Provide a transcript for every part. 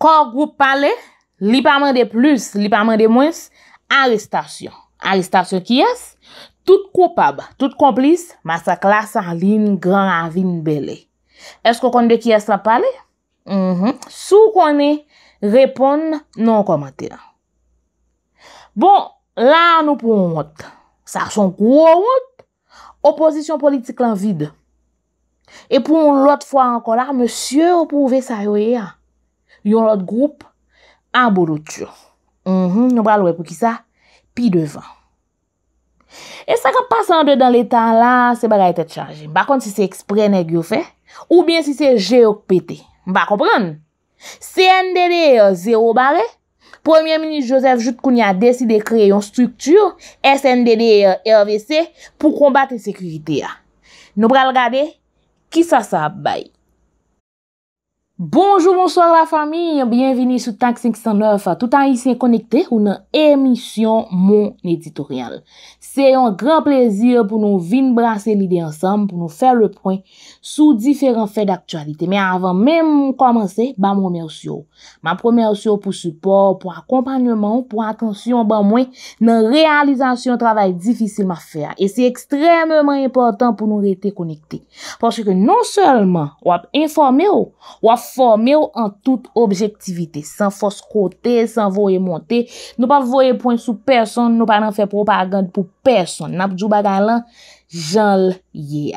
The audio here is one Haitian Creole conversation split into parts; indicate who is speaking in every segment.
Speaker 1: Kor group pale, li paman de plus, li paman de mwens, aristasyon. Aristasyon ki es, tout kopab, tout komplis, masakla san lin, gran, avin, bele. Esko kon de ki es la pale? Mhm. Sou kon e, repon non komante la. Bon, la nou pou mwot. Sa chon kwo mwot, oposisyon politik lan vide. E pou mwot fwa anko la, msye ou pou ve sa yoye a. yon lot group, an bodo ture. Mhm, nou bral wè pou ki sa, pi devan. E sa ka pasan de dan le tan la, se bagay te tchanje. Bakon si se ekspren e gyou fe, ou bien si se geok pete. Mba kompran? CNDD 0 euh, bare, Premier Ministre Joseph Joutkounia deside kre yon struktur, SNDD euh, RVC, pou kombate sekurite ya. Nou bral gade, ki sa sa baye? Bonjou, bonsoir la fami, bienveni sou Tak 509, toutan isen konekte ou nan emisyon Mon Editorial. Se yon gran plezir pou nou vin brase lide ansam, pou nou fèr le poin sou diferent fè d'aktualite. Men avan men komanse, ba moun mersyo. Ma promersyo pou support, pou akompanyman, pou atensyon ba mwen nan realizasyon travay difisil ma fèr. E se ekstremman important pou nou rete konekte. Ponche ke non selman wap informe ou wap Forme ou an tout objektivite. San fos kote, san voye monte. Nou pa voye pon sou person, nou pa nan fe propagande pou person. Nap djou bagan lan, janl ye.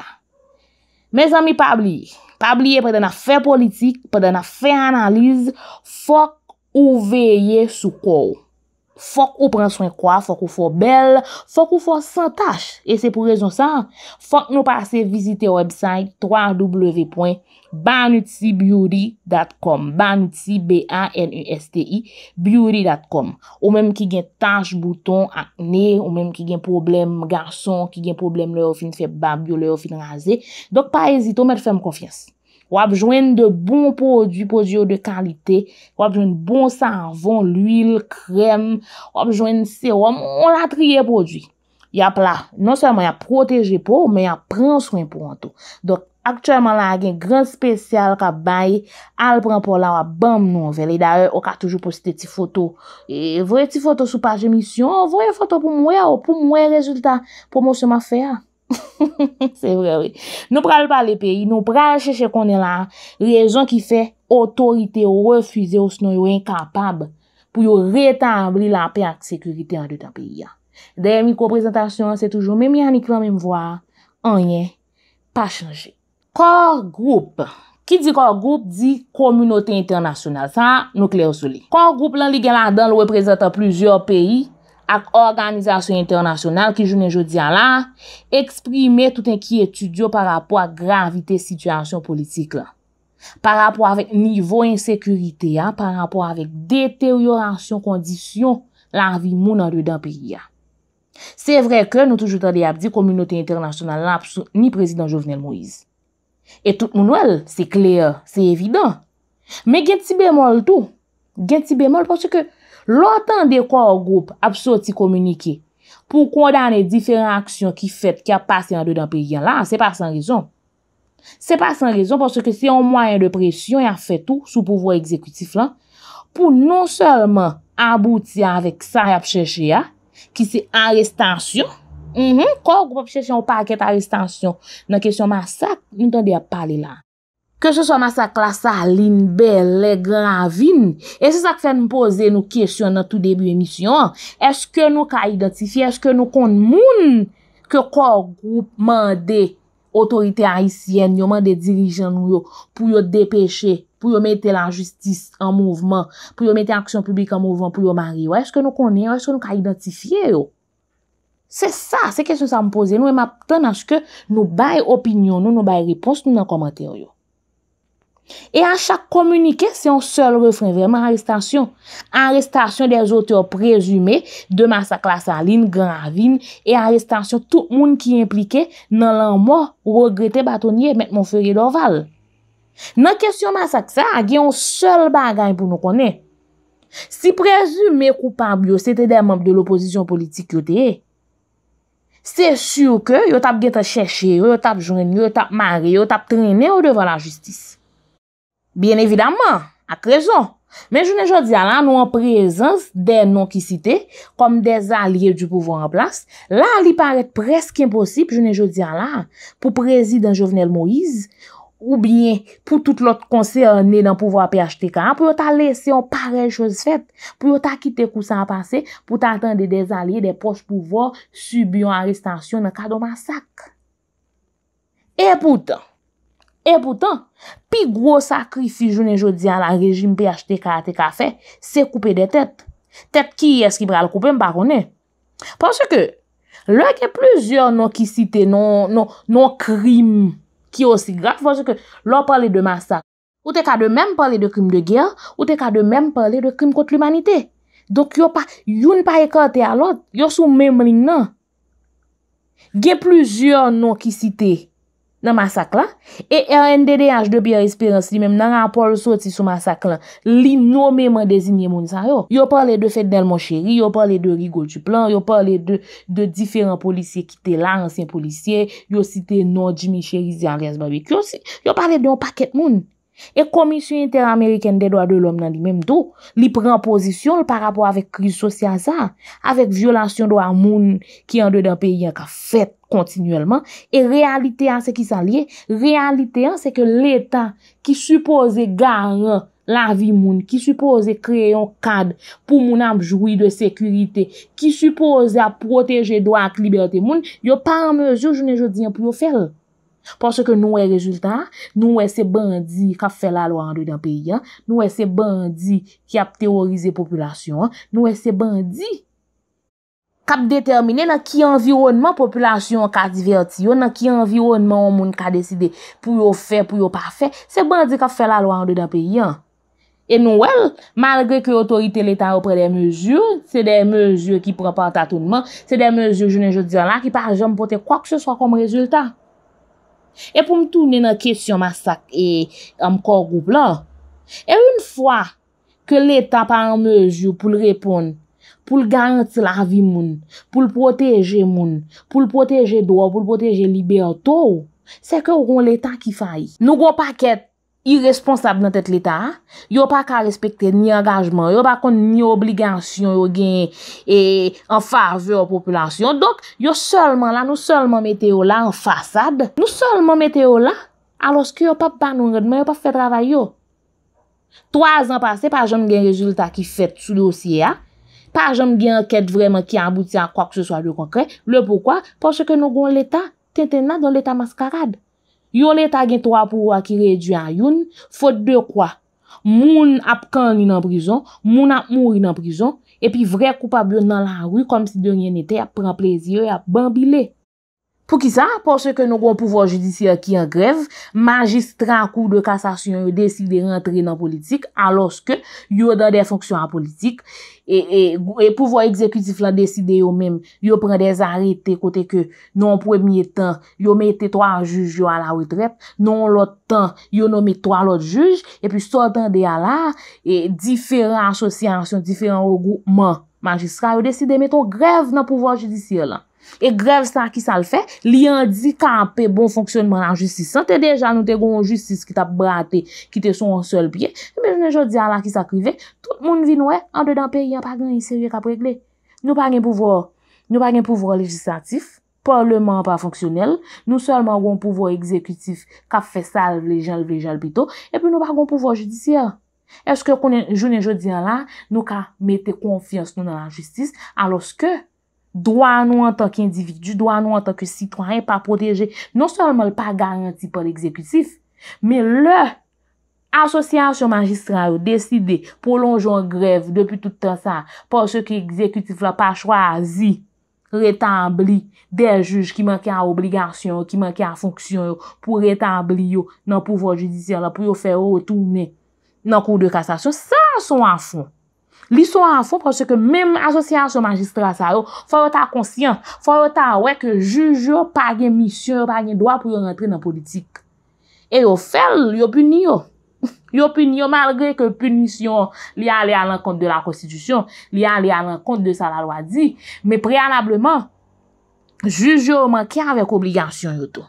Speaker 1: Me zan mi pabli. Pabli e pa dana fe politik, pa dana fe analiz. Fok ou veye sou kou. Fok ou pren souen kwa, fok ou fok bel, fok ou fok san tache. E se pou rejon san, fok nou pase visite website www. BanutiBeauty.com Banuti, B-A-N-U-S-T-I Beauty.com Ou menm ki gen taj bouton akne, ou menm ki gen problem garson, ki gen problem leyo fin fe babyo, leyo fin raze. Dok pa ezito, met fem konfians. Wap jwen de bon podwi, podwi yo de kalite, wap jwen bon savon, l'il, krem, wap jwen serum, wap jwen mon latriye podwi. Ya pla, non seman ya proteje pou, men ya pren souen pou anto. Dok, Aktwèman la gen gran spesyal ka bay, al pranpon la wap bam nou an velè. Daè, o ka toujou poste ti foto. Vwè ti foto sou page emisyon, vwè foto pou mwè o, pou mwè rezultat pou mwè seman fè ya. Se vwè wè. Nou pral pale peyi, nou pral chèche konen la, rezon ki fè otorite ou refize ou snon yo enkapab pou yo retabli la peyak sekurite an de ta peyi ya. Deye mi ko prezentasyon se toujou, men mi an ni kwen men mwa, anye pa chanjè. Kor group, ki di kor group, di komunote internasyonal, sa, nou kler sou li. Kor group lan li gen la dan l wè prezenta plizyor peyi ak organizasyon internasyonal ki jounen jodi a la, eksprime touten ki etudyo par apwa gravite situasyon politik la. Par apwa avèk nivou insekurite a, par apwa avèk deteriorasyon kondisyon la avi mounan lè dan peyi a. Se vre ke nou toujoutan li apdi komunote internasyonal la apso ni prezident Jovenel Moïse. Et tout nou nouel, se kler, se evidant. Men gen ti bemol tou. Gen ti bemol pwos se ke lotan de kwa ou goup ap soti komunike pou kondane diferent aksyon ki fet ki ap pase yon de dan pe yon la, se pa san rezon. Se pa san rezon pwos se ke se yon mwayen de presyon yon fet tou sou pouvoi ekzekutif lan pou non selman abouti avik sa ap chèche ya, ki se an restansyon Mh, mh, kòr goup ap chèsyon w pa akèta restansyon nan kèsyon masak, mwen ton dey ap pali la. Kèsyon so masak la salin, bel, le gran vin, e se sak fèn mpoze nou kèsyon nan tout debi emisyon, eske nou ka identifi, eske nou kon moun kè kòr goup mande otorite haisyen, yo mande dirijan nou yo pou yo depèche, pou yo mette la justis an mouvman, pou yo mette aksyon publik an mouvman, pou yo mari yo, eske nou konnen yo, eske nou ka identifi yo. Se sa, se kesyon sa m pouze nou, e m ap ton anj ke nou baye opinyon nou, nou baye ripons nou nan komentaryo. E an chak komunike, se yon sel refren, vremen anrestasyon. Anrestasyon de jote ou prejume, de masak la salin, gran avin, e anrestasyon tout moun ki implike nan lan mò, regrette batonye, met moun ferye dorval. Nan kesyon masak sa, agye yon sel bagay pou nou kone. Si prejume koupab yo, se te de moun de l'oposisyon politik yo te e, se sur ke yo tap gete cheche, yo tap jwenye, yo tap mare, yo tap trene ou devan la justis. Bien evidaman, ak rezon. Men jounen jodi ala nou an prezans den non ki site kom des alye du pouvo an plas, la li parek presk imposib jounen jodi ala pou prezid an jovenel Moïse, Ou byen, pou tout lot konser ane dan pouvo api achete ka an, pou yo ta lese yon parel chose fet, pou yo ta kite kousan apase, pou ta atan de dezalye de poche pouvo subyon aristansyon nan ka do masak. E poutan, e poutan, pi gro sakrifijounen jodi an la rejim pi achete ka ati ka fe, se koupe de tete. Tete ki eski pral koupe mba konen? Ponsen ke, lò ke plezyon nou ki site nou krim, Ki yo si grat fonsi ke lor pale de masak. Ou te ka de men pale de krim de gel, ou te ka de men pale de krim kote l'umanite. Dok yo pa, yon pa e ka te alot, yo sou membrin nan. Ge plujer nan ki site. nan masak lan, e rndd hdb yon esperans li menm nan rapor sou ti sou masak lan, li nou menman dezinye moun san yo. Yo parle de fèd del mon chéri, yo parle de rigou du plan, yo parle de diferent polisye ki te la, ansyen polisye, yo site non jimi chéri zi a rèzman wèk yo se, yo parle de yon paket moun. E komisyon inter-amerikèn de doa de lòm nan di menm do, li pren posisyon par rapor avèk kriz sosyaza, avèk violasyon doa moun ki yon de dan peyi yon ka fèt, kontinuelman, e realite an se ki sa liye, realite an se ke l'Etat ki suppose gare la vi moun, ki suppose kreye yon kad pou moun apjoui de sekurite, ki suppose ap proteje doak liberte moun, yo pa an mezo jounen jodi an pou moun fere. Pon se ke nou e rezultat, nou e se bandi ka fè la lo andou dan peyi, nou e se bandi ki ap teorize populasyon, nou e se bandi kap determine na ki environman populasyon ka divertiyon, na ki environman ou moun ka deside pou yo fe, pou yo pa fe, se ban di ka fe la lo an do da pe yon. E nou wel, malge ki otorite l'Etat opre de mezur, se de mezur ki propante atounman, se de mezur jene jote diyan la ki pa jom pote kwa kse swa kom rezultat. E pou mtou nene kesyon masak e mko rup la, e un fwa ke l'Etat pa an mezur pou l'repon, pou l garanti la vi moun, pou l proteje moun, pou l proteje doa, pou l proteje liberta ou, se ke ou kon l etan ki faye. Nou go pa ket irresponsab nan tet l etan, yo pa ka respekte ni angajman, yo pa kon ni obligansyon, yo gen e, enfave ou populasyon. Dok, yo solman la, nou solman mete yo la an fasad, nou solman mete yo la, alos ki yo pa ban ou yon, yo pa fe travay yo. Troaz an pase, pa jen gen rezultat ki fet sou dosye a, Sa jom gen anket vreman ki an bouti an kwa k se swa de konkre, le poukwa, porsye ke nou goun leta, ten ten nan don leta maskarad. Yon leta gen to apou akire di an yon, fote de kwa, moun ap kan li nan prizon, moun ap mou li nan prizon, epi vre koupa blon nan lan rwi kom si denyen ete ap pran plezi yo ap bambile. Pou ki sa, porsè ke nou goun pouvo jidisiye ki an grev, magistran kou de kasasyon yo deside rentre nan politik, aloske yo dan de fonksyon an politik, e, e, e pouvo ekzekutif lan deside yo men, yo pren de zarete kote ke nou an premye tan, yo mette to an juj yo ala ou trep, nou an lot tan, yo nomi to alot juj, e pi sotan de ala, e diferan asosyansyon, diferan ogouman magistran yo deside mette ou grev nan pouvo jidisiye lan. E grev sa ki sa l fe, li an di kampe bon fonksyonman an jistisan, te deja nou te goun jistis ki tap brate, ki te son an sol pye, e mi jounen jodi an la ki sa krive, tout moun vi nou e, an de dan pe, yon pa gen yon serye ka pregle. Nou pa gen pouvor, nou pa gen pouvor legislatif, parlement pa fonksyonel, nou solman goun pouvor ekzekutif ka fe sal vlejel vlejel pito, e pi nou pa gen pouvor jidisiyan. Eske konen jounen jodi an la, nou ka mette konfians nou nan la jistis, alos ke... Dwa nou an ta ki individu, dwa nou an ta ki sitwany, pa proteje, non seman pa garanti pa l'exekutif, me le asosyasyon magistralou deside pou lonjou an grev depi tout ta sa, pa se ki ekzekutif la pa chwazi, retambli, dey juj ki manke an obligasyon, ki manke an fonksyon, pou retambli yo nan pouvo jidisyon la, pou yo feyo otounen nan kou de kasasyon, sa son an fonk. Li sou an fò pò se ke mèm asosyan sou magistrat sa yo fò wè ta konsyen, fò wè ta wè ke jujou pagnè misyon, pagnè doa pou yo rentre nan politik. E yo fèl, yo puni yo. Yo puni yo malgre ke punisyon li an li an an kont de la konstitusyon, li an li an an kont de sa la loa di. Mè preanableman, jujou man kè avèk obligasyon yo tou.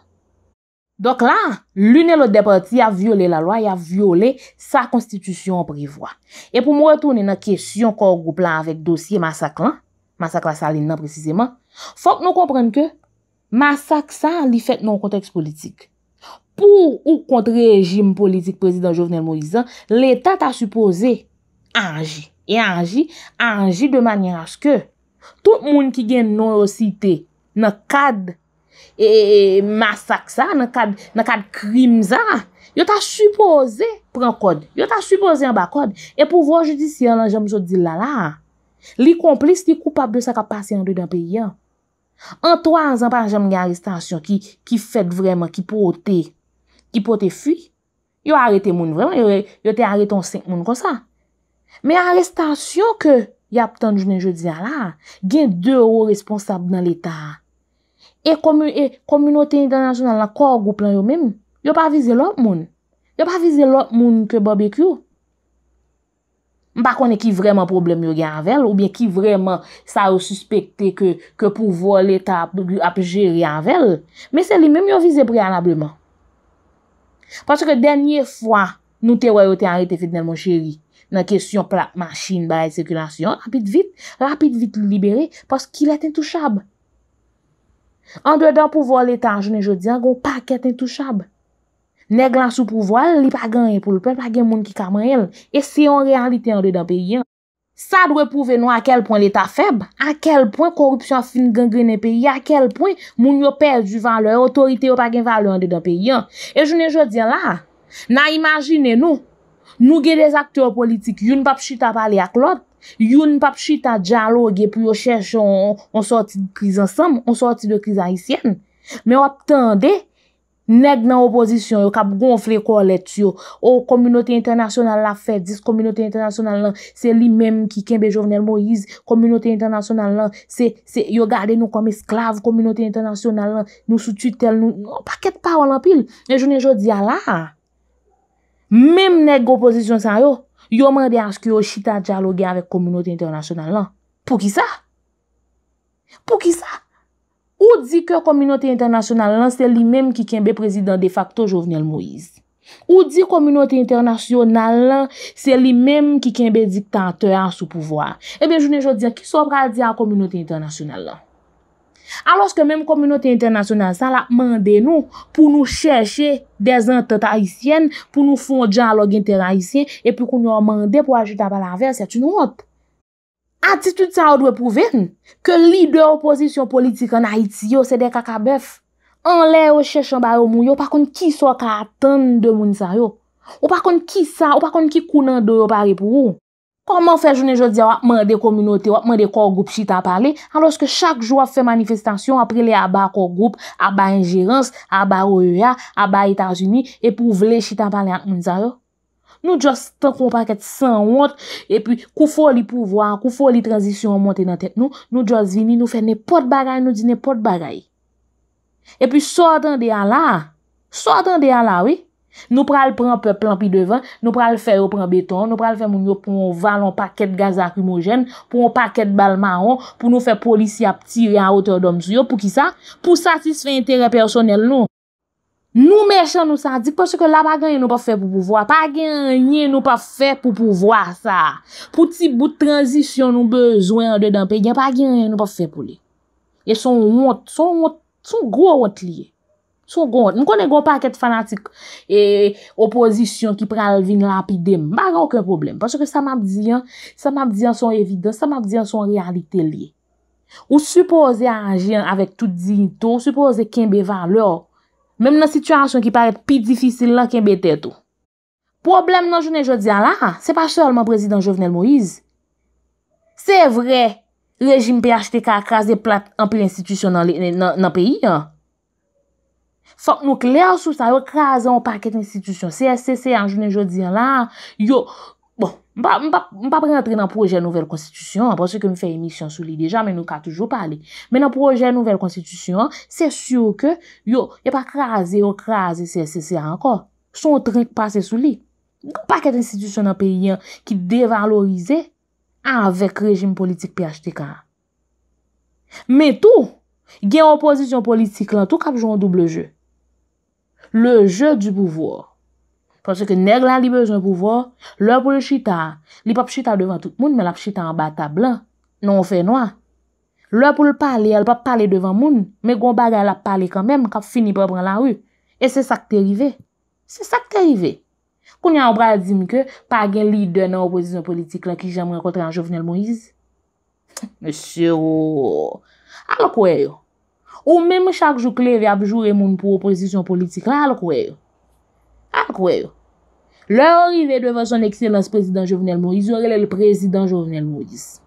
Speaker 1: Dok la, l'une lot de parti a viole la loy, a viole sa konstitusyon privwa. E pou mou retouni nan kesyon kon goup la avèk dosye masak lan, masak la salin nan prezisèman, fòk nou komprenn ke, masak sa li fèt nan konteks politik. Pou ou kontre jim politik prezident Jovenel Moïse, l'Etat a supose anji. E anji, anji de manye aske, tout moun ki gen non osite nan kad, E, e masak sa nan kad krim za. Yo ta supose pran kod. Yo ta supose yon ba kod. E pou vo judisyon lan jom zo di lala. Li komplis li koupap de sa ka pasen do dan pe yon. An toan zan pa jom gen arrestasyon ki fet vreman, ki pote, ki pote fwi. Yo arete moun vreman, yo te arete on senk moun kon sa. Me arrestasyon ke yap tan jounen je di lala, gen de ou responsab nan l'Etat a. E komyo e tenye danasyon nan lakor goup nan yo men, yo pa vize lop moun. Yo pa vize lop moun ke barbek yo. Mpa konen ki vreman problem yo gen anvel ou bien ki vreman sa yo suspecte ke pou vol etap ap jeri anvel, men se li men yo vize preanableman. Paske denye fwa nou te woy yo te anri te fitnen mon cheri nan kesyon plak machin baye sekunasyon, rapit vit, rapit vit li liberi, paske il eten touchab. An dwe dan pouvo al etan, jounen jodi an, goun pa ket entouchab. Nè glan sou pouvo al, li pa ganye pou lupen, pa gen moun ki kaman el. E se yon realite an dwe dan pe yon. Sa dwe pouve nou akel pon l'etan feb, akel pon korupsyon fin gangrenen pe yon, akel pon moun yo perdi van lor, otorite yo pa gen valo an dwe dan pe yon. E jounen jodi an la, nan imagine nou, nou gen de zaktor politik, yon pap chita pale ak lot, Yon pap chita diyaloge pou yo chèche On sorti de kriz ansam On sorti de kriz haisyen Men wap tande Neg nan oposisyon yo kap gonfle kolet yo O kominote internasyonal la fè Dis kominote internasyonal lan Se li menm ki kenbe jovenel mo yiz Kominote internasyonal lan Yo gade nou kom esklave Kominote internasyonal lan Nou soututel nou e Mèm neg oposisyon san yo yo mande askyo yo chita djalogue avèk Komunote Internasyonal lan. Pou ki sa? Pou ki sa? Ou di ke Komunote Internasyonal lan, se li menm ki kenbe prezident de facto Jovenel Moïse? Ou di Komunote Internasyonal lan, se li menm ki kenbe diktanteur an sou pouvoar? E ben, jounen jounen, ki so pra di a Komunote Internasyonal lan? Alos ke menm kominote internasyonel sa la mande nou pou nou chèche dezen tet haisyen, pou nou fon diyalogue inter haisyen, epi pou nou mande pou ajita bala verset, yè tu nou wot. Atitude sa ou dwe pou ven, ke lider oposisyon politik an Haiti yo se de kakabef, an lè ou chèche an baro moun yo, pa kon ki so ka atan de moun sa yo, ou pa kon ki sa, ou pa kon ki kounan do yo pari pou ou. Koman fè jounen jòdia wap mwen de kominote wap mwen de kor group chita pale alòs ke chak jòw fè manifestasyon aprile e a ba kor group, a ba injerans, a ba Oya, a ba Itazuni epou vle chita pale ak moun zaro? Nou jòs tan kon paket san wot epi kou fò li pouvwa, kou fò li transisyon mwote nan tek nou nou jòs vini nou fè nepot bagay nou di nepot bagay epi sòt an de ala, sòt an de ala wè Nou pral pran plan pi devan, nou pral fer ou pran beton, nou pral fer moun yo pou nou valon paket gaz akumogen, pou nou paket bal maon, pou nou fe polisi ap tir yon aoteur dom sou yo, pou ki sa? Pou satisfen interè personel nou. Nou mechan nou sa dik, pwese ke la bagan yon nou pa fe pou pouvoa, pa gen yon nou pa fe pou pouvoa sa. Pouti bout transisyon nou bezwen an de dan pe, gen pa gen yon nou pa fe pou li. E son mwot, son mwot, sou mwot, sou mwot liye. M konen gwa pa ket fanatik e opozisyon ki pre alvin lapide, m baga ouke problem. Paske sa map diyan, sa map diyan son evidans, sa map diyan son realite li. Ou suppose a anjen avek tout djinto, suppose kenbe valor, menm nan situasyon ki paret pi difisil la, kenbe tetou. Problem nan jounen jodi a la, se pa chalman prezident Jovenel Moïse, se vre rejim pi achete kakras de plat anpil institisyon nan peyi, anpil institisyon nan peyi, Fok nou kler sou sa, yo krasen ou paket institisyon. CSCC anjounen jodi an la, yo, bon, mpa prentre nan proje nouvel konstitusyon, aposè ke nou fè emisyon sou li dejan, men nou ka toujou pali. Men nan proje nouvel konstitusyon, se syou ke, yo, yon pa krasen ou krasen CSCC anko. Son trik pase sou li. Paket institisyon nan peyen ki devalorize avèk rejim politik PHTK. Men tou, gen oposisyon politik lan, tou kapjou an double je. Le je du pouvor. Pon se ke neg la li bezon pouvor, lè pou lè chita. Li pa p chita devan tout moun, men la p chita an bat tablan. Non fe noua. Lè pou l'pale, el pa pale devan moun, men goun baga lè pale kanmen, kap fini pa pran la ou. E se sak te rive. Se sak te rive. Koun yon bradim ke, pa gen li den an opozisyon politik la ki jèm rekotre an Jovenel Moise. Mèsyè rou. Al kwe yo. Ou mèm chak jou klev y ap joure moun pou opresisyon politik la, al kweyo. Al kweyo. Le orive dweve son ekselans prezident Jovenel Moïse, y orele l prezident Jovenel Moïse.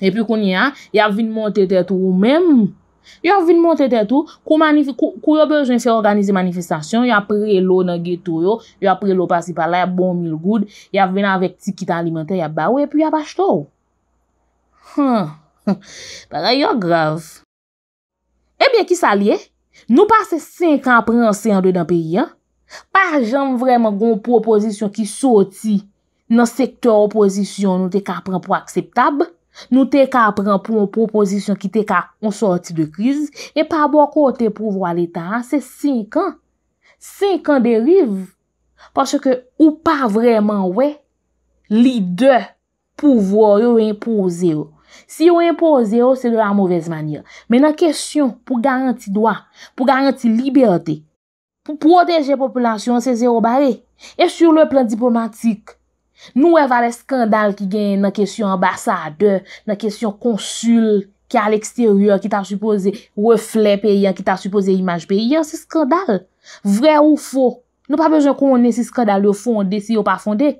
Speaker 1: E pi koni ya, y ap vin moun tete tou ou mèm. Y ap vin moun tete tou, kou yo bejwen se organize manifestasyon, y ap prelo nan getou yo, y ap prelo pasi pala, y ap bon mil goud, y ap vina avèk tikit alimentè, y ap bawe, y ap y ap ashtou. Paray yo grav. E ki sa liye, nou pa se 5 an prensen an de dan pe yon, pa jenm vreman goun proposisyon ki soti nan sektor oposisyon nou te ka pren pou akseptab, nou te ka pren pou an proposisyon ki te ka onsorti de kriz, e pa bo kote pou vwa l'Etat, se 5 an, 5 an deriv, pa se ke ou pa vreman we, li de pou vwa yo impouze yo. Si yo impoze yo, se de la mouvez manye. Men nan kesyon pou garanti doa, pou garanti liberte, pou proteje populasyon se zero bare, e sur le plan diplomatik, nou evare skandal ki gen nan kesyon ambasade, nan kesyon konsul ki al eksteryon ki ta supose refle pe yon, ki ta supose imaj pe yon, se skandal. Vre ou fo, nou pa bejon konen se skandal yo fonde se yo pa fonde,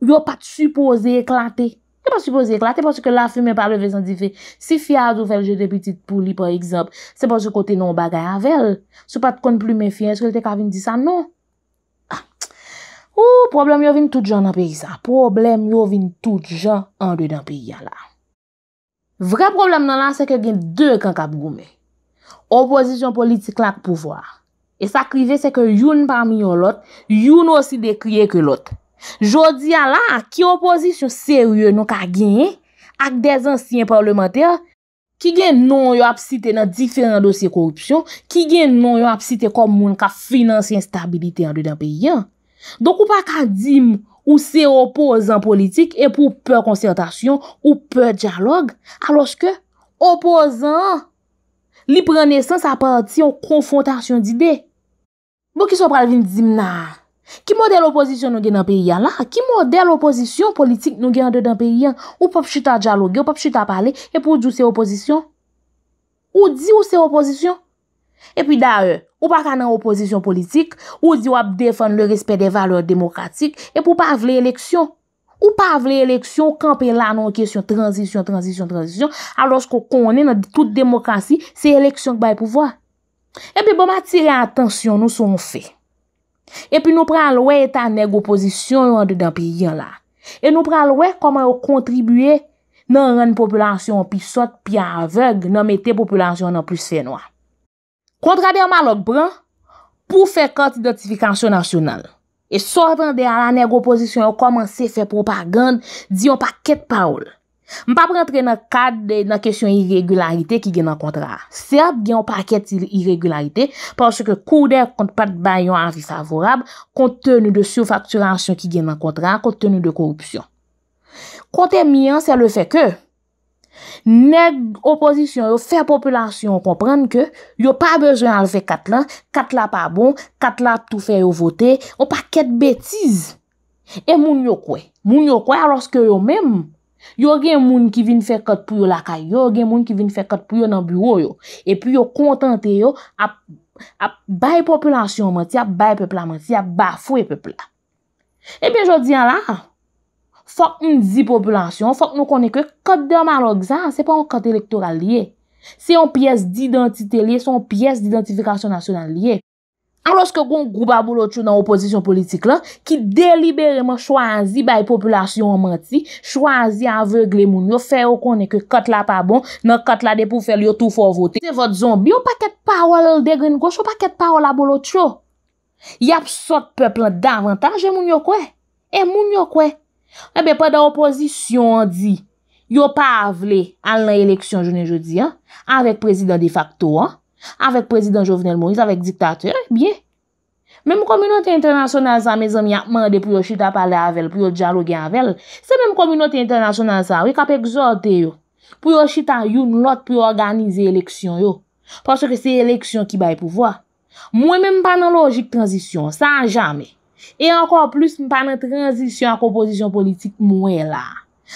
Speaker 1: yo pa te supose eklante. Te pa sou pou zek la, te pa sou ke la fume par non le vezan di fe, si fia adou fèl je de piti pou li pou ekzamp, se pa sou kote nou bagay avèl. Sou pat kon plu men fien, sou ke te ka vin di sa nou. Ah. Ou, problem yo vin tout jan nan peyi sa, problem yo vin tout jan an de dan peyi ya la. Vre problem nan la se ke gen de kan kap goume. Oposisyon politik lak pouvoar. E sa krive se ke youn parmi yon lot, youn osi de kriye ke lot. Jodi ala, ki opozisyon serye nou ka genye ak dezansyen parlimenter, ki gen nou yo ap site nan diferan dosye korupsyon, ki gen nou yo ap site komoun ka finanse instabilite an do dan pe yon, donk ou pa ka dim ou se opozan politik epou pe konsentasyon ou pe diyalog, aloske opozan li prenesans apati yon konfotasyon dibe. Bo ki so pralvin dim nan? Ki model oposisyon nou gen nan peyi an la? Ki model oposisyon politik nou gen an de dan peyi an? Ou pa pchita djalogue, ou pa pchita pale, ep ou di ou se oposisyon? Ou di ou se oposisyon? Epi da e, ou pa ka nan oposisyon politik, ou di wap defan le respet de valeur demokratik, ep ou pa avle eleksyon? Ou pa avle eleksyon, kan pe lan nou kesyon transisyon, transisyon, transisyon, alos ko konen nan tout demokrasi, se eleksyon k bay pouvoa? Epi bo ma tire atensyon nou sou nou fey. E pi nou pran lwe etan neg oposisyon yo an de dan pi yon la. E nou pran lwe koman yo kontribuye nan renn populasyon pi sot pi an aveg nan mette populasyon nan plus fenwa. Kontra den malok pran, pou fekant identifikasyon nasyonal. E sortan de an la neg oposisyon yo koman se fe propagand diyon pa ket paoul. Mpa prentre nan kade, nan kesyon irégularite ki gen nan kontra. Serb gen ou paket irégularite, pwosye ke kou der kont pat bayon anvi savourab, kont tenu de soufakturansyon ki gen nan kontra, kont tenu de korupsyon. Konten miyan, se le fe ke, neg oposisyon yo fe populasyon komprende ke, yo pa bejwen alve kat lan, kat la pa bon, kat la tou fe yo vote, ou paket betiz. E moun yo kwe, moun yo kwe aloske yo memm, Yo gen moun ki vin fè kote pou yo lakay, yo gen moun ki vin fè kote pou yo nan bureau yo, epi yo kontante yo ap baye populansyon mwen ti, ap baye pepla mwen ti, ap baye fwe pepla. Epi yo diyan la, fok m di populansyon, fok nou konen ke kote de Marokzan, se pa yon kote elektoral liye. Se yon piyes di identite liye, se yon piyes di identifikasyon nasyonal liye. An loske goun grou ba boulot chou nan oposisyon politik la, ki delibereman chwazi bay populasyon an mati, chwazi avegle moun yo, fè ou konen ke kat la pa bon, nan kat la de pou fè li yo tou fò voté. Se vot zonbi, yo paket pa ou al el degren goch, yo paket pa ou la boulot chou. Yap sot peplen davantan, jè moun yo kwe? Jè e moun yo kwe? Ebe, pa da oposisyon di, yo pa avle al nan eleksyon jounen joudi, anvek prezident de facto an, Avèk prezident Jovenel Moïse, avèk diktatè, eh biye. Mèm kominote internasyonan sa, mèzèm yak mande pou yo chita pale avèl, pou yo diyaloge avèl. Se mèm kominote internasyonan sa, wèk ap egzote yo. Pou yo chita youn lot pou yo organize eleksyon yo. Pwa se ke se eleksyon ki bay pouvoa. Mwen mèm panan logik transisyon, sa jamè. E ankon plus mèm panan transisyon a kompozisyon politik mwen la.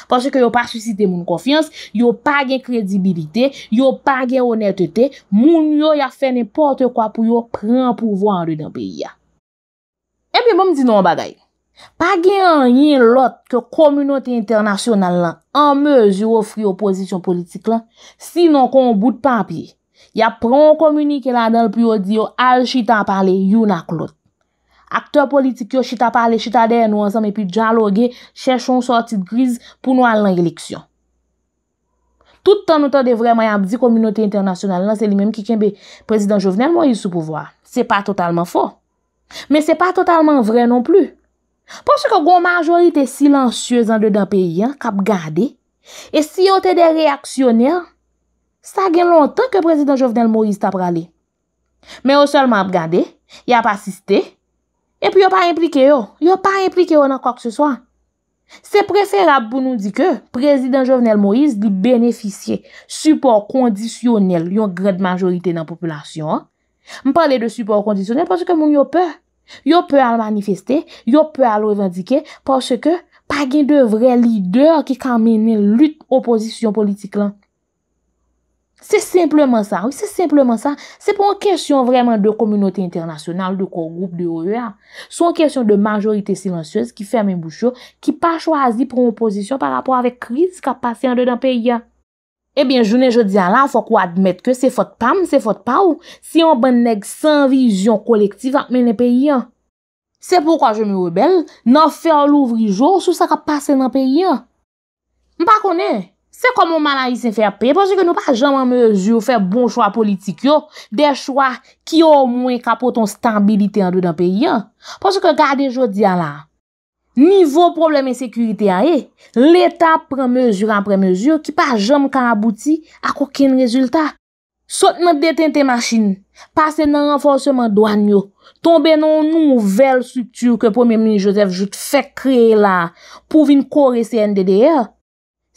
Speaker 1: Pasè ke yo pa susite moun konfians, yo pa gen kredibilite, yo pa gen onetete, moun yo ya fe nipote kwa pou yo pren pou vwa anri den peyi ya. Epi moun di nou an bagay, pa gen an yin lot ke komunote internasyonal lan anmej yo ofri oposisyon politik lan, sinon kon bout pa api, ya pron komunike la del pou yo di yo al chitan pale yon ak lot. akteur politik yo chita pale, chita dey nou ansan, me pi djalogue, chèchon sorti de kriz pou nou al lan eleksyon. Tout an nou tade vreman y ap di kominote internasyonal nan, se li menm ki kenbe prezident Jovenel Moïse sou pouvoar. Se pa totalman fo. Me se pa totalman vre non plu. Pon se ke gwo majorite silansyèz an de da peyi an, kap gade, e si yo te de reaksyonè, sa gen lontan ke prezident Jovenel Moïse tap rale. Me yo solman ap gade, ya pa asiste, Epi yo pa implike yo, yo pa implike yo nan kwa kse swan. Se preferab pou nou di ke, prezident Jovenel Moïse di benefisye support kondisyonel yon gred majorite nan popolasyon. Mpale de support kondisyonel pwase ke moun yo pe. Yo pe al manifeste, yo pe al revendike pwase ke pa gen de vre lider ki kamene lut oposisyon politik lan. Se simpleman sa, ou se simpleman sa, se pou an kesyon vreman de komunote internasyonal, de kor group, de OEA. Se ou an kesyon de majorite silansyez ki ferme mboucho, ki pa chwazi pron oposisyon par rapor avek kriz ka pase yon de dan peyi ya. Ebyen, eh jounen je diyan la, fok wadmet ke se fote pam, se fote pa ou, se yon ban neg san vizyon kolektiv akmen den peyi ya. Se pou kwa jemi rebel, nan fè an louvri jou sou sa ka pase nan peyi ya. Mpa konen. Se kon moun malayi se fè pè, pòsè ke nou pa jom an mèjou fè bon chwa politik yo, de chwa ki yo mwen kapò ton stabilite an do dan pè yon. Pòsè ke gade jò diya la, nivou probleme sekurite a e, l'Etat prè mèjou an prè mèjou ki pa jom kan abouti a kouken rezultat. Sot nan deten te machin, pase nan renfonseman doan yo, tombe nan nouvel sutur ke pòmè mèjou josef jout fè kre la, pou vin kore sen de deyè,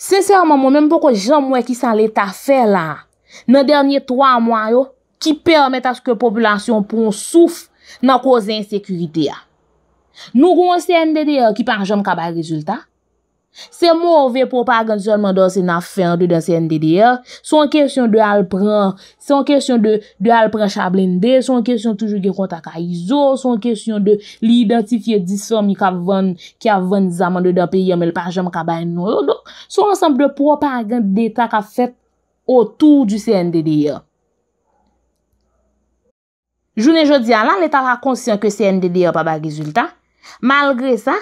Speaker 1: Sensèrman mounen pou kwa jom mwen ki san l'Etat fè la, nan dernye 3 mwen yo, ki permèt aske populasyon pou moun souf nan kwa zin sekurite ya. Nou goun se endede ki pan jom kaba rezultat, Se mou ouve propagand seman do se na fèndou dan CNDD ya, son kesyon de alpren, son kesyon de alpren chablende, son kesyon toujou gen kontak a izo, son kesyon de li identifiye disom ki avvan zaman do da peyèm elpajèm kaba en nou, son ansam de propagand deta ka fèt otou du CNDD ya. Jounen jodi an lan neta la konsyon ke CNDD ya pa ba gizulta. Malgre sa,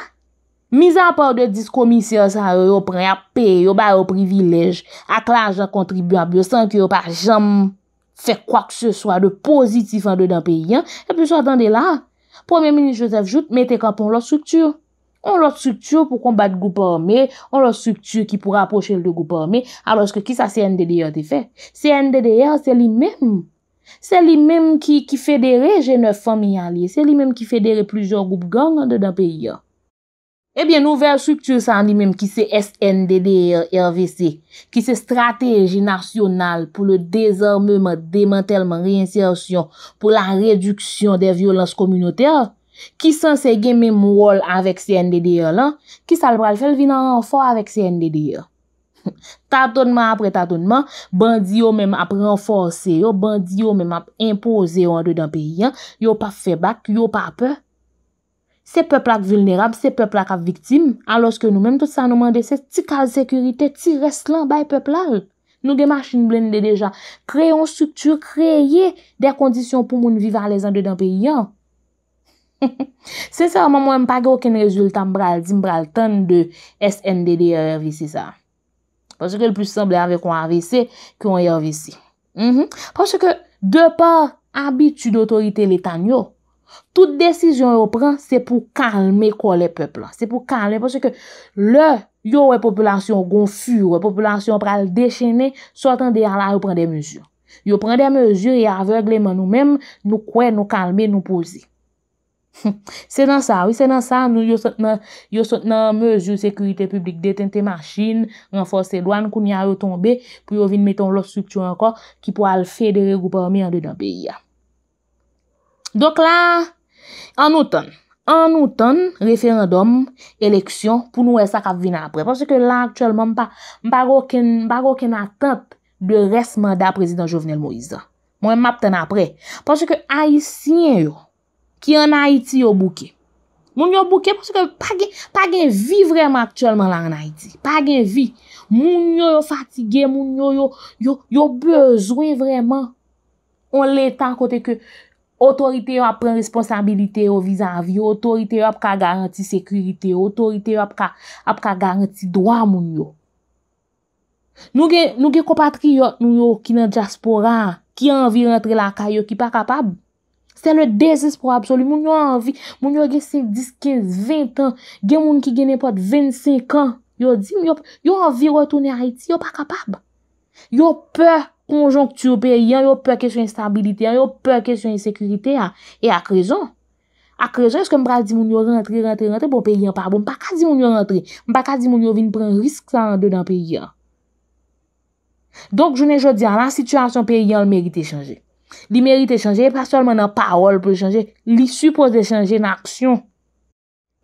Speaker 1: Misa pa ou de diskomisyon sa ou yo pre apè, yo bay ou privilej, atla ajan kontribu abyo san ki yo pa jam fè kwa k se swa de pozitif an de dan pe yon, epi sou atande la, Premier Ministre Joseph Jout mette kapon lò strukture. On lò strukture pou kombat goupa orme, on lò strukture ki pou rapoche l de goupa orme, alòs ke kisa CNDDR e te fè. CNDDR se li mèm. Se li mèm ki federe jenè fòm yon li. Se li mèm ki federe ploujò goup gang an de dan pe yon. Ebyen eh nouvel struktur sa an di menm ki se SNDDR-RVC, ki se strategi nasyonal pou le dezorme menm demantel menm reinsersyon pou la reduksyon de violans komynoter, ki san se gen menm wol avèk SNDDR lan, ki sal pral fel vina ran fò avèk SNDDR. Tatonman apre tatonman, bandi yo menm ap renforsè, yo bandi yo menm ap impose yo an de dan peyi, yo pa febak, yo pa apèr, Se peplak vilnerab, se peplak ap viktim, aloske nou menm tout sa nou mande se ti kal sekurite, ti reslan bay peplal. Nou gen masin blende deja. Kreyon struktur, kreye der kondisyon pou moun viva le zan de dan pe yon. Se sa moun mpago ken rezultan mbral, zin mbral ton de SNDD yon e RVC sa. Paske ke l plus sembler ave kon RVC, kon yon RVC. Mhm. Paske ke de pa abitu d'autorite letan yo. Tout desizyon yo pran, se pou kalme kwa le pepla. Se pou kalme, pwase ke le, yo wè populasyon gon fure, wè populasyon pral dechenè, sotan de ala yo pran de mezur. Yo pran de mezur, ya avegleman nou menm, nou kwen nou kalme, nou pouzi. Se nan sa, yo sot nan mezur sekurite publik, detente masjin, renfos se doan koun ya yo tombe, pou yo vin meton lot struksyon anko, ki pou al federe goupan mi an de dan peyi ya. Dok la, an outan. An outan, referendum, eleksyon, pou nou e sa kap vin apre. Pwese ke la aktuelman, mpa baroken atent bi resman da prezident Jovenel Moïse. Mwen map ten apre. Pwese ke Aïsine yo, ki an Aïti yo bouke. Mwen yo bouke pwese ke pa gen vi vreman aktuelman la an Aïti. Pa gen vi. Mwen yo yo fatige, mwen yo yo yo yo bezwe vreman. On lè tan kote ke Otorite yo ap pren responsabilite yo vizan vi. Otorite yo ap ka garanti sekurite. Otorite yo ap ka garanti doa moun yo. Nou gen kopatri yo, nou yo kinan diaspora, ki anvi rentre la ka, yo ki pa kapab. Se nou desespo absolu, moun yo anvi, moun yo gen se 10, 15, 20 an, gen moun ki gen epot 25 an, yo di moun yo anvi retoune Haiti, yo pa kapab. Yo pep. konjonk tou pe yon, yon pe kèsyon instabilite, yon pe kèsyon insekurite, e ak rezon. Ak rezon, eske mba ka di moun yo rentre, rentre, rentre, pou pe yon pa abou, mba ka di moun yo rentre, mba ka di moun yo vin pren risk sa an de dan pe yon. Donk, jounen jodi an, la sitwasyon pe yon, li merite chanje. Li merite chanje, e pre solman nan paol pou chanje, li suppos de chanje nan aksyon.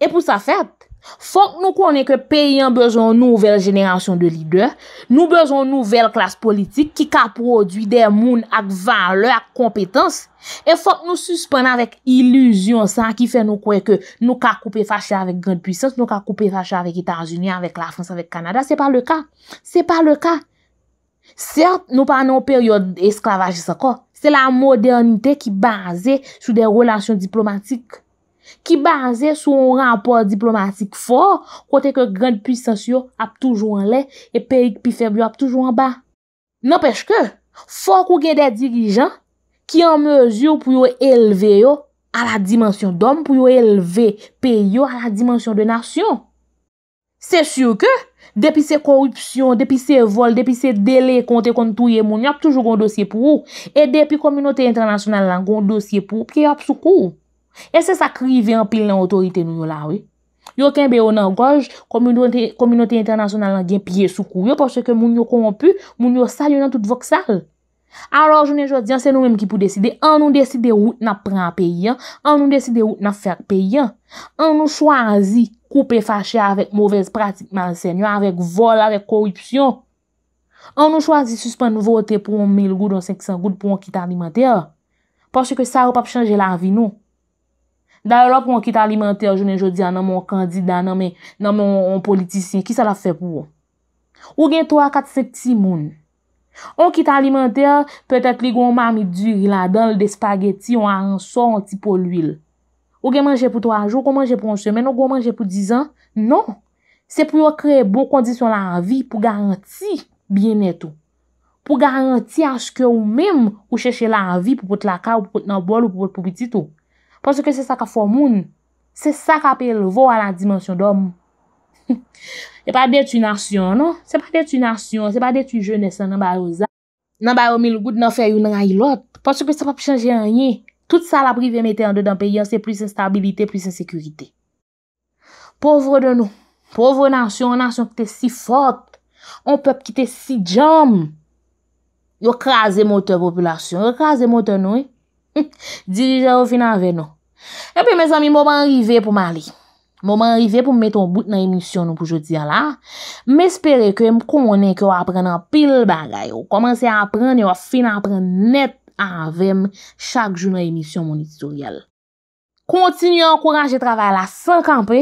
Speaker 1: E pou sa fèt, Fok nou konen ke peyen bezon nouvel jenerasyon de lider, nou bezon nouvel klas politik ki ka produy den moun ak van lè ak kompetans, e fok nou suspèn avèk ilüzyon san ki fè nou konen ke nou ka koupe fachè avèk grand pwisans, nou ka koupe fachè avèk Etan-Unis, avèk la Frans, avèk Kanada, se pa le ka. Se pa le ka. Sert nou panon peryon esklavajis akò, se la modernite ki baze sou de relasyon diplomatik. Ki baze sou an rapor diplomatik fo, kote ke grand pwisans yo ap toujou an le, e perik pi febli yo ap toujou an ba. Nan pech ke, fo kou gen de dirijan, ki an mezyou pou yo elve yo a la dimensyon don, pou yo elve pe yo a la dimensyon de nasyon. Se syou ke, depi se korupsyon, depi se vol, depi se dele kontekon touye moun, yo ap toujou kon dosye pou ou, e depi kominote internasyonal lan kon dosye pou ou, pi yo ap soukou ou. E se sa krive an pil nan otorite nou yo la we? Yo kenbe yo nan goj, kominote internasyonal an gen piye soukou yo porsè ke moun yo komopu, moun yo sal yo nan tout voksal. Alors, jounen jò diyan, se nou mèm ki pou deside, an nou deside wout nan pran peyi an, an nou deside wout nan fer peyi an, an nou chwazi koupe fache avèk mouvez pratik malsen yo, avèk vol, avèk koripsyon. An nou chwazi suspèn nou votè pou moun 1000 goud, an nou 500 goud pou moun kit animatè an, porsè ke sa wop ap chanje la vi nou. Da yon non, non, la pou an kit alimenter, jounen jodi an nan moun kandida, nan moun politisyen, ki sa la fe pou ou? Ou gen 3, 4, 7, 6 moun? An kit alimenter, petet li goun mami duri la dan, de spageti, ou an ansor, an ti pou l'uil. Ou gen manje pou 3 a jou, kon manje pou 1 semen, ou kon manje pou 10 an? Non! Se pou ou kre bon kondisyon la an vi pou garanti biye net ou. Pou garanti aske ou menm ou cheshe la an vi pou pote la ka ou pote nan bol ou pote pou biti tou. Ponso ke se sa ka fò moun, se sa ka apel vò a la dimensyon dom. Se pa det yon asyon, se pa det yon asyon, se pa det yon jènesan nan barouza. Nan barou mil gout nan fè yon nan a yilot. Ponso ke se pa pi chanje anye, tout sa la prive mette an do dan peyi an se plis en stabilite, plis en sekurite. Pouvre de nou, pouvre asyon, asyon ki te si fòt, an pep ki te si djom. Yo kraze motè populasyon, yo kraze motè nou, dirijè ou finan ve nou. Epi mè zami, mò mè anrive pou mè li. Mò mè anrive pou mè ton bout nan emisyon nou pou jodi a la. Mè espere ke m konen ki yo apren nan pil bagay. Yo komanse apren, yo fin apren net avèm chak joun nan emisyon mouni tutorial. Kontinyon, kouraj e travè la sankanpe.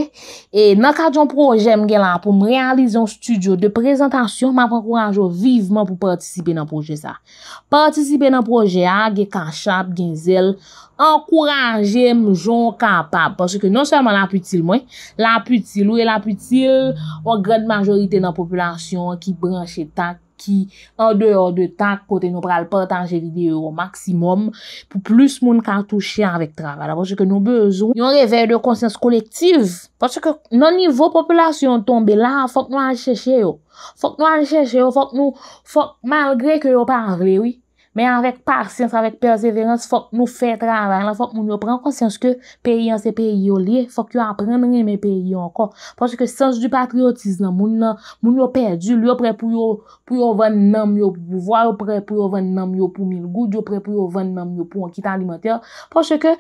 Speaker 1: E nan kajon projè m gen la pou m realize yon studio de prezentasyon, m apankouraj yo viveman pou partisipe nan projè sa. Partisipe nan projè a, gen kachap, gen zel, Ankouraje m joun kapab. Paske non seman la putil mwen. La putil ou e la putil ou gred majorite nan populasyon ki branche tak. Ki an deyo de tak kote nou pral portanje videyo maksimum. Po plus moun kan touche anvek travada. Paske nou bezou yon revey de konsens kolektiv. Paske nan nivou populasyon tombe la fok nou an chèche yo. Fok nou an chèche yo. Fok nou fok malgre ke yo parle oui. Men avèk parsens, avèk perseverans, fòk nou fè travèl, fòk moun yo pran konsens ke peyi an se peyi yo li, fòk yo apren meni meni peyi yo an kon. Fòk se ke sens di patriotiz nan moun yo perdi, yo prè pou yo ven nanm yo pou vwa, yo prè pou yo ven nanm yo pou milgoud, yo prè pou yo ven nanm yo pou an kit alimenter, fòk se ke...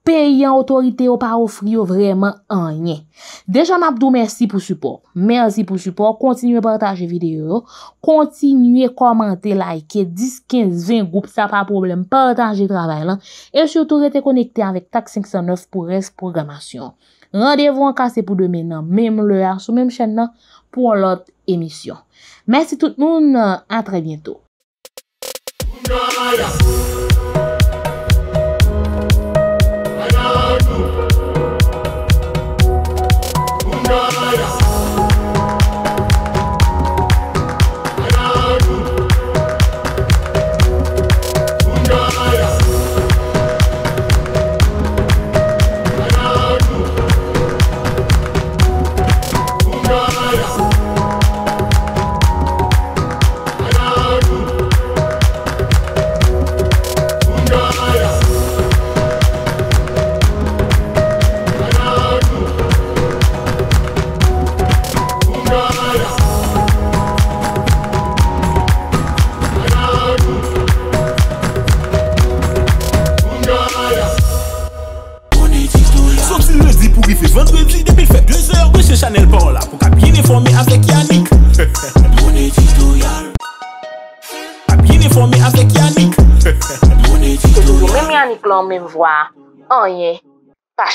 Speaker 1: Peyan otorite ou pa ofri ou vreman anye. Deja mabdou, mersi pou support. Mersi pou support, kontinuye partaje videyo. Kontinuye komante, like, diskin, zin, goup, sa pa problem, partaje trabay lan. E sotou rete konekte avik Tak 509 pou res programasyon. Rendevou an kase pou demen nan, mem le ar, sou mem chen nan, pou lot emisyon. Mersi tout moun, an tre biento.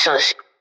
Speaker 1: source